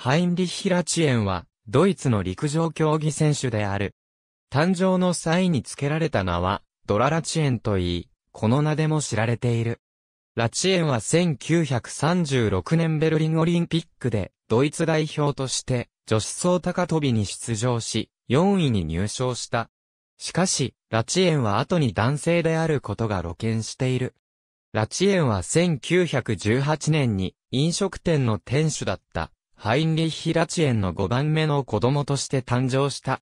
ハインリヒ・ラチエンは、ドイツの陸上競技選手である。誕生の際に付けられた名は、ドラ・ラチエンといい、この名でも知られている。ラチエンは1936年ベルリンオリンピックで、ドイツ代表として、女子総高飛びに出場し、4位に入賞した。しかし、ラチエンは後に男性であることが露見している。ラチエンは1918年に飲食店の店主だったハインリッヒ・ラチエンの5番目の子供として誕生した。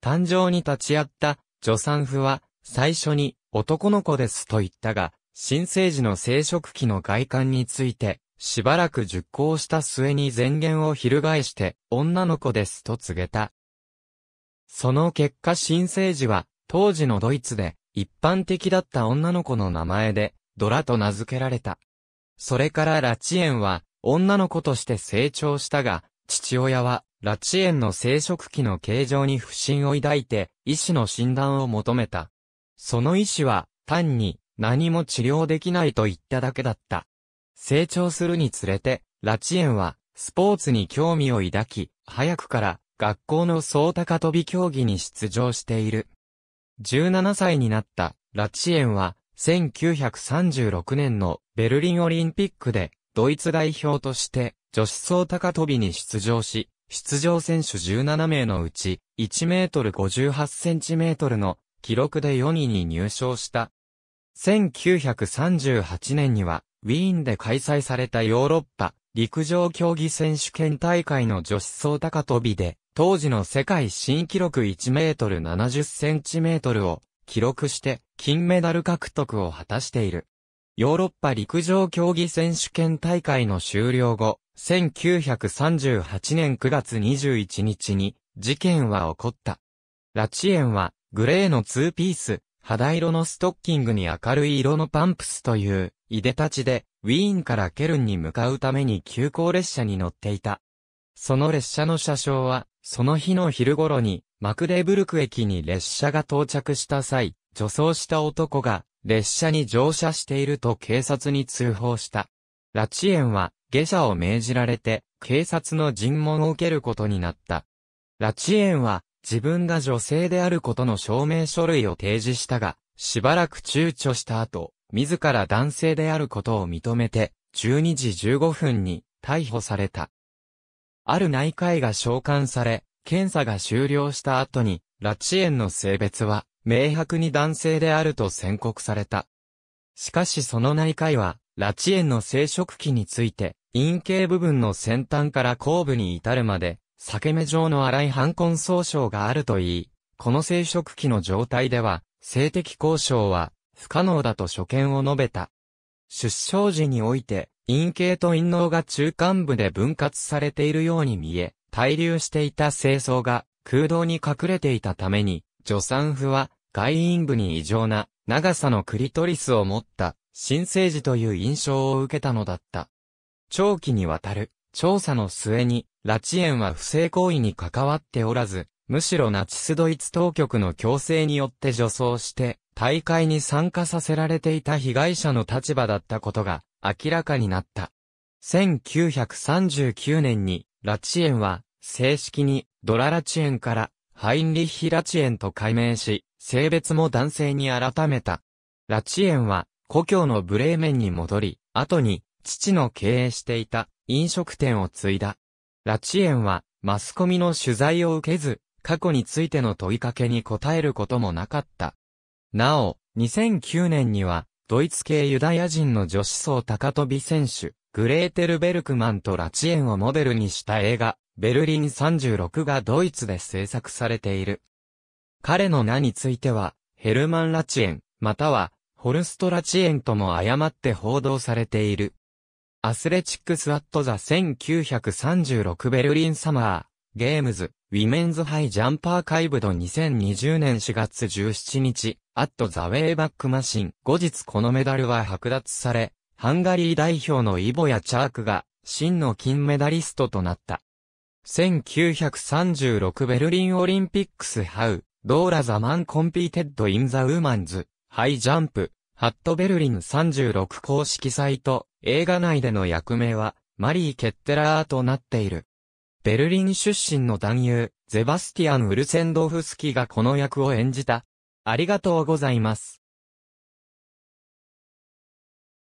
誕生に立ち会った、助産婦は、最初に、男の子ですと言ったが、新生児の生殖器の外観について、しばらく熟考した末に前言を翻して、女の子ですと告げた。その結果新生児は、当時のドイツで、一般的だった女の子の名前で、ドラと名付けられた。それからラチエンは、女の子として成長したが、父親は、拉致園の生殖器の形状に不信を抱いて、医師の診断を求めた。その医師は、単に、何も治療できないと言っただけだった。成長するにつれて、拉致園は、スポーツに興味を抱き、早くから、学校の総高飛び競技に出場している。17歳になった、拉致エは、1936年のベルリンオリンピックでドイツ代表として、女子総高跳びに出場し、出場選手17名のうち、1メートル58センチメートルの記録で4位に入賞した。1938年には、ウィーンで開催されたヨーロッパ陸上競技選手権大会の女子総高跳びで、当時の世界新記録1メートル70センチメートルを記録して金メダル獲得を果たしている。ヨーロッパ陸上競技選手権大会の終了後、1938年9月21日に事件は起こった。ラチエンはグレーのツーピース、肌色のストッキングに明るい色のパンプスといういでたちでウィーンからケルンに向かうために急行列車に乗っていた。その列車の車掌は、その日の昼頃にマクデブルク駅に列車が到着した際、助走した男が列車に乗車していると警察に通報した。拉致園は下車を命じられて警察の尋問を受けることになった。拉致園は自分が女性であることの証明書類を提示したが、しばらく躊躇した後、自ら男性であることを認めて、12時15分に逮捕された。ある内科医が召喚され、検査が終了した後に、拉致園の性別は明白に男性であると宣告された。しかしその内科医は、拉致エの生殖器について、陰茎部分の先端から後部に至るまで、裂け目状の荒い反根損傷があるといい、この生殖器の状態では、性的交渉は不可能だと所見を述べた。出生時において、陰茎と陰嚢が中間部で分割されているように見え、滞留していた精巣が空洞に隠れていたために、助産婦は、外陰部に異常な長さのクリトリスを持った新生児という印象を受けたのだった。長期にわたる調査の末に、拉致園は不正行為に関わっておらず、むしろナチスドイツ当局の強制によって助走して、大会に参加させられていた被害者の立場だったことが明らかになった。1939年に、拉致園は、正式にドララチ園ンからハインリッヒ・ラチエンと改名し、性別も男性に改めた。ラチエンは、故郷のブレーメンに戻り、後に、父の経営していた飲食店を継いだ。ラチエンは、マスコミの取材を受けず、過去についての問いかけに答えることもなかった。なお、2009年には、ドイツ系ユダヤ人の女子層高飛び選手、グレーテルベルクマンとラチエンをモデルにした映画、ベルリン36がドイツで制作されている。彼の名については、ヘルマン・ラチエン、または、ホルスト・ラチエンとも誤って報道されている。アスレチックス・アット・ザ・1936ベルリン・サマー、ゲームズ、ウィメンズ・ハイ・ジャンパー・カイブド2020年4月17日、アット・ザ・ウェイバック・マシン。後日このメダルは剥奪され、ハンガリー代表のイボヤ・チャークが、真の金メダリストとなった。1936ベルリンオリンピックスハウ、ドーラザマンコンピーテッドインザウーマンズ、ハイジャンプ、ハットベルリン36公式サイト、映画内での役名は、マリー・ケッテラーとなっている。ベルリン出身の男優、ゼバスティアン・ウルセンドフスキがこの役を演じた。ありがとうございます。